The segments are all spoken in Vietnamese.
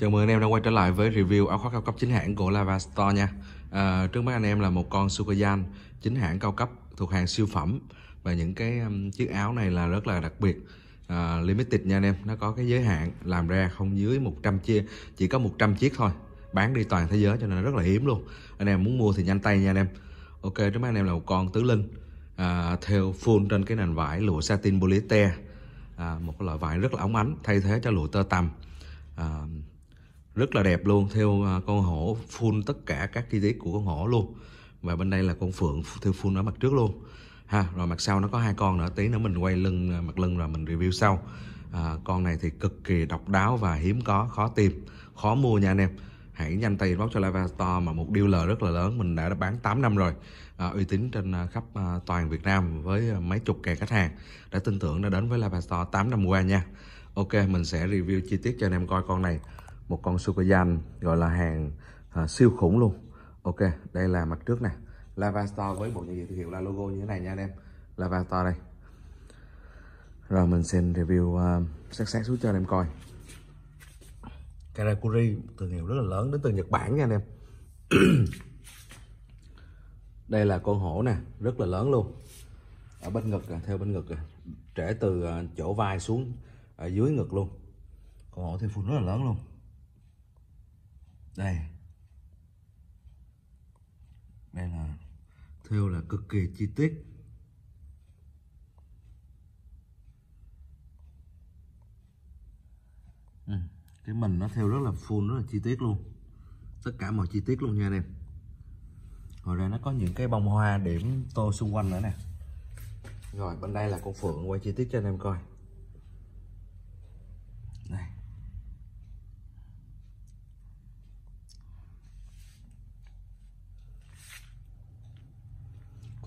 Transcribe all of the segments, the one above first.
Chào mừng anh em đã quay trở lại với review áo khoác cao cấp chính hãng của Lava Store nha à, Trước mắt anh em là một con Sukayan chính hãng cao cấp thuộc hàng siêu phẩm Và những cái um, chiếc áo này là rất là đặc biệt à, Limited nha anh em, nó có cái giới hạn làm ra không dưới 100 chia Chỉ có 100 chiếc thôi, bán đi toàn thế giới cho nên rất là hiếm luôn Anh em muốn mua thì nhanh tay nha anh em Ok, trước mắt anh em là một con tứ linh à, Theo full trên cái nền vải lụa satin polyester à, Một loại vải rất là óng ánh, thay thế cho lụa tơ tằm à, rất là đẹp luôn theo à, con hổ full tất cả các chi tiết của con hổ luôn và bên đây là con phượng theo full ở mặt trước luôn ha rồi mặt sau nó có hai con nữa tí nữa mình quay lưng à, mặt lưng rồi mình review sau à, con này thì cực kỳ độc đáo và hiếm có khó tìm khó mua nha anh em hãy nhanh tay inbox cho Live Store mà một dealer rất là lớn mình đã bán 8 năm rồi à, uy tín trên à, khắp à, toàn Việt Nam với mấy chục kè khách hàng đã tin tưởng đã đến với Live Store 8 năm qua nha Ok mình sẽ review chi tiết cho anh em coi con này một con Sukayan gọi là hàng à, siêu khủng luôn ok đây là mặt trước nè Lava với bộ nhận diện thương hiệu là logo như thế này nha anh em Lava đây rồi mình xin review uh, xác xác xuống cho anh em coi Karakuri thương hiệu rất là lớn đến từ Nhật Bản nha anh em đây là con hổ nè rất là lớn luôn ở bên ngực à, theo bên ngực à, trễ từ à, chỗ vai xuống ở dưới ngực luôn con hổ theo phun rất là lớn luôn đây đây là theo là cực kỳ chi tiết ừ, cái mình nó theo rất là full rất là chi tiết luôn tất cả mọi chi tiết luôn nha anh em rồi ra nó có những cái bông hoa điểm tô xung quanh nữa nè rồi bên đây là con phượng quay chi tiết cho anh em coi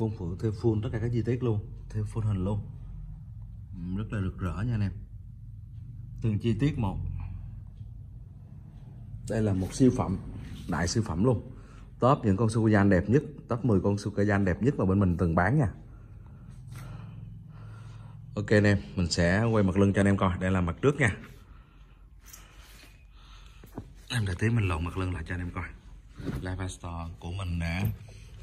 Phun phượng thêm full tất cả các chi tiết luôn Thêm phun hình luôn Rất là rực rỡ nha anh em Từng chi tiết một Đây là một siêu phẩm Đại siêu phẩm luôn Top những con Sukajan đẹp nhất Top 10 con Sukajan đẹp nhất mà bên mình từng bán nha Ok anh em Mình sẽ quay mặt lưng cho anh em coi Đây là mặt trước nha Em để tí mình lộn mặt lưng lại cho anh em coi Live Store của mình đã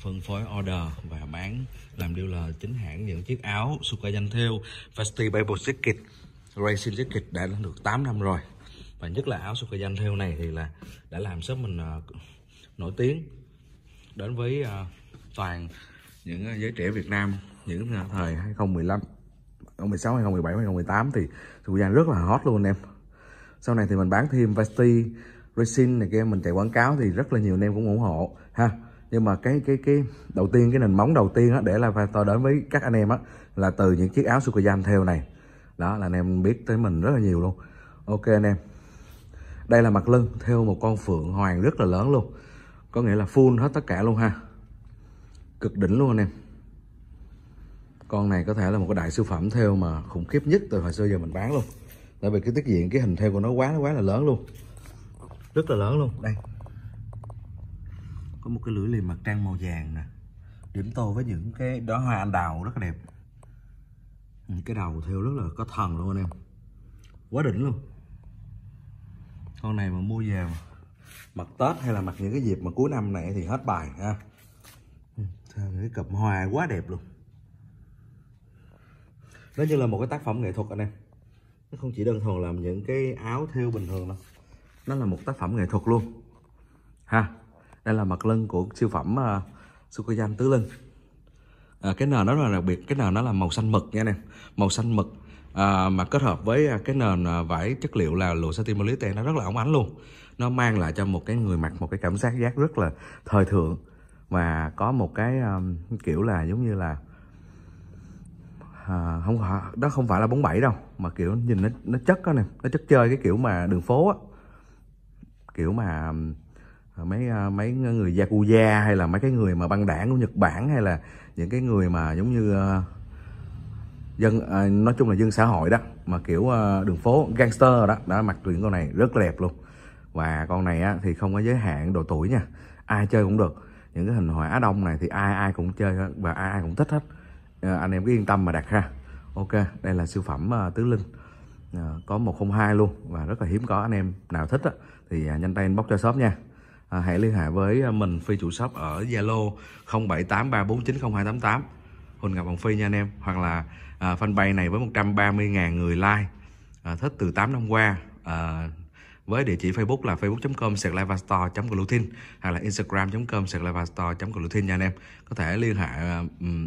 phân phối order và bán làm dealer chính hãng những chiếc áo Suka danh theo Vesti Bible Jacket Racing Jacket đã được 8 năm rồi và nhất là áo Suka danh theo này thì là đã làm shop mình à, nổi tiếng đến với à, toàn những à, giới trẻ Việt Nam những thời 2015 2016 2017 2018 thì Suka danh rất là hot luôn em sau này thì mình bán thêm Vesti Racing này kia mình chạy quảng cáo thì rất là nhiều anh em cũng ủng hộ ha nhưng mà cái cái cái đầu tiên cái nền móng đầu tiên á, để là tôi đến với các anh em á là từ những chiếc áo sukiyam theo này đó là anh em biết tới mình rất là nhiều luôn ok anh em đây là mặt lưng theo một con phượng hoàng rất là lớn luôn có nghĩa là full hết tất cả luôn ha cực đỉnh luôn anh em con này có thể là một cái đại siêu phẩm theo mà khủng khiếp nhất từ hồi xưa giờ mình bán luôn tại vì cái tiết diện cái hình theo của nó quá quá là lớn luôn rất là lớn luôn đây có một cái lưỡi liềm mặt trăng màu vàng nè điểm tô với những cái đóa hoa anh đào rất là đẹp những cái đầu theo rất là có thần luôn anh em quá đỉnh luôn con này mà mua về mà. mặt tết hay là mặc những cái dịp mà cuối năm này thì hết bài ha ừ, cái cặp hoa quá đẹp luôn nó như là một cái tác phẩm nghệ thuật anh em nó không chỉ đơn thuần làm những cái áo theo bình thường đâu nó là một tác phẩm nghệ thuật luôn ha đây là mặt lưng của siêu phẩm uh, ờ, Sukoyan tứ linh à, ờ, cái nền nó là đặc biệt cái nền nó là màu xanh mực nha anh màu xanh mực à, mà kết hợp với cái nền vải chất liệu là lụa satin polyester nó rất là óng ánh luôn nó mang lại cho một cái người mặc một cái cảm giác giác rất là thời thượng và có một cái um, kiểu là giống như là à, không đó không phải là bóng bẩy đâu mà kiểu nhìn nó nó chất đó nè nó chất chơi cái kiểu mà đường phố á kiểu mà Ờ, mấy ờ, mấy người yakuza hay là mấy cái người mà băng đảng của Nhật Bản hay là những cái người mà giống như ờ, dân nói chung là dân xã hội đó mà kiểu đường phố gangster đó đã mặc truyện con này rất đẹp luôn và con này á, thì không có giới hạn độ tuổi nha ai chơi cũng được những cái hình họa đông này thì ai ai cũng chơi và ai ai cũng thích hết anh em cứ yên tâm mà đặt ra ok đây là siêu phẩm tứ linh à, có 102 luôn và rất là hiếm có anh em nào thích á, thì nhanh tay inbox cho shop nha à, hãy liên hệ với à, mình Phi chủ shop ở Zalo 0783490288 Huỳnh Ngọc Bằng Phi nha anh em hoặc là à, fanpage này với 130.000 người like à, thích từ 8 năm qua à, với địa chỉ Facebook là facebook.com sạc livestore.glutin hoặc là instagram.com sạc livestore.glutin nha anh em có thể liên hệ à,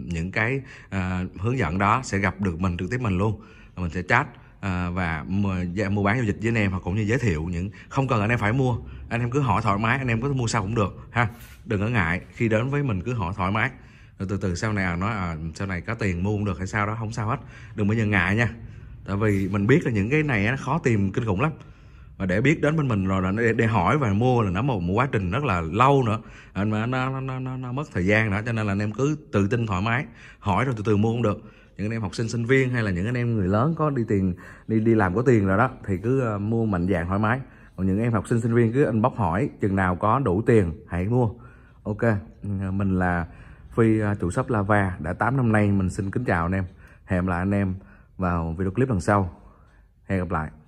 những cái uh, hướng dẫn đó sẽ gặp được mình trực tiếp mình luôn mình sẽ chat Ờ, và dạ, mua bán giao dịch với anh em hoặc cũng như giới thiệu những không cần anh em phải mua anh em cứ hỏi thoải mái anh em có mua sao cũng được ha đừng có ngại khi đến với mình cứ hỏi thoải mái rồi từ từ sau này à, nói à, sau này có tiền mua cũng được hay sao đó không sao hết đừng bao giờ ngại nha tại vì mình biết là những cái này nó khó tìm kinh khủng lắm và để biết đến bên mình rồi là để, để hỏi và mua là nó một, một quá trình rất là lâu nữa mà nó, nó, nó, nó, nó mất thời gian nữa cho nên là anh em cứ tự tin thoải mái hỏi rồi từ từ mua cũng được những anh em học sinh sinh viên hay là những anh em người lớn có đi tiền đi đi làm có tiền rồi đó thì cứ ờ, mua mạnh dạng thoải mái còn những em học sinh sinh viên cứ anh bóc hỏi chừng nào có đủ tiền hãy mua ok ờ, mình là phi ờ, chủ shop lava đã 8 năm nay mình xin kính chào anh em hẹn gặp lại anh em vào video clip lần sau hẹn gặp lại